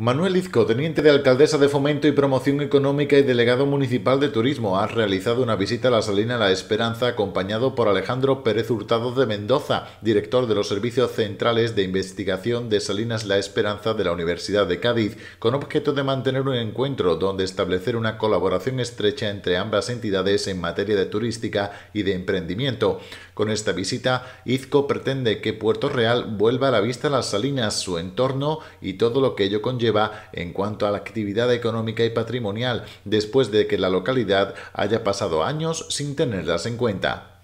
Manuel Izco, teniente de alcaldesa de Fomento y Promoción Económica y delegado municipal de Turismo, ha realizado una visita a la Salina La Esperanza acompañado por Alejandro Pérez Hurtado de Mendoza, director de los servicios centrales de investigación de Salinas La Esperanza de la Universidad de Cádiz, con objeto de mantener un encuentro donde establecer una colaboración estrecha entre ambas entidades en materia de turística y de emprendimiento. Con esta visita, Izco pretende que Puerto Real vuelva a la vista las Salinas, su entorno y todo lo que ello conlleva en cuanto a la actividad económica y patrimonial después de que la localidad haya pasado años sin tenerlas en cuenta.